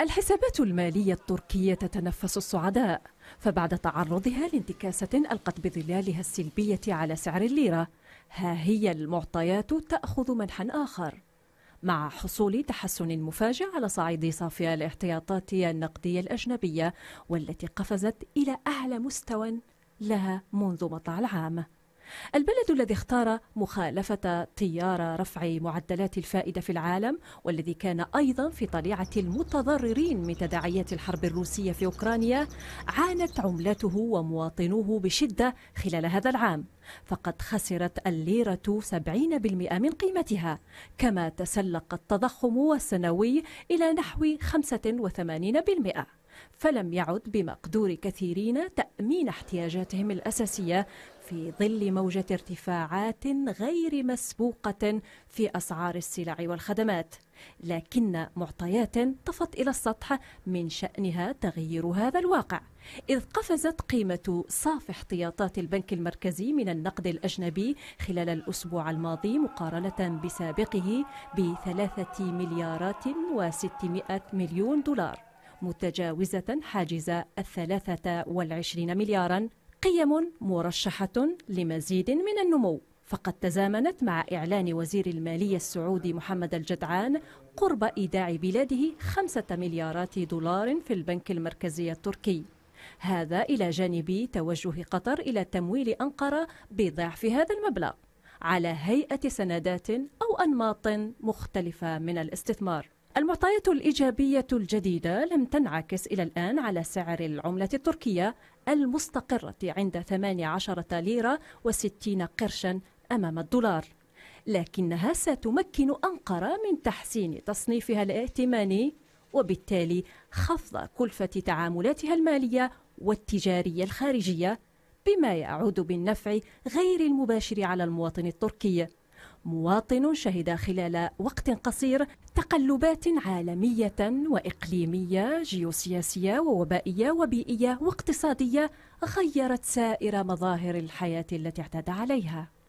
الحسابات المالية التركية تتنفس الصعداء فبعد تعرضها لانتكاسة ألقت بظلالها السلبية على سعر الليرة ها هي المعطيات تأخذ منحا آخر مع حصول تحسن مفاجئ على صعيد صافي الاحتياطات النقدية الأجنبية والتي قفزت إلى أعلى مستوى لها منذ مطلع العام البلد الذي اختار مخالفة تيار رفع معدلات الفائدة في العالم والذي كان أيضا في طليعة المتضررين من تداعيات الحرب الروسية في أوكرانيا عانت عملته ومواطنوه بشدة خلال هذا العام فقد خسرت الليرة 70% من قيمتها كما تسلق التضخم السنوي إلى نحو 85% فلم يعد بمقدور كثيرين تأمين احتياجاتهم الأساسية في ظل موجة ارتفاعات غير مسبوقة في أسعار السلع والخدمات لكن معطيات طفت إلى السطح من شأنها تغيير هذا الواقع إذ قفزت قيمة صافي احتياطات البنك المركزي من النقد الأجنبي خلال الأسبوع الماضي مقارنة بسابقه بثلاثة مليارات وستمائة مليون دولار متجاوزة حاجز الثلاثة والعشرين مليارا قيم مرشحة لمزيد من النمو فقد تزامنت مع إعلان وزير المالية السعودي محمد الجدعان قرب إيداع بلاده خمسة مليارات دولار في البنك المركزي التركي هذا إلى جانب توجه قطر إلى تمويل أنقرة بضعف هذا المبلغ على هيئة سندات أو أنماط مختلفة من الاستثمار المعطيات الإيجابية الجديدة لم تنعكس إلى الآن على سعر العملة التركية المستقرة عند 18 ليرة و60 قرشا أمام الدولار لكنها ستمكن أنقرة من تحسين تصنيفها الائتماني وبالتالي خفض كلفة تعاملاتها المالية والتجارية الخارجية بما يعود بالنفع غير المباشر على المواطن التركي مواطن شهد خلال وقت قصير تقلبات عالمية وإقليمية جيوسياسية ووبائية وبيئية واقتصادية غيرت سائر مظاهر الحياة التي اعتاد عليها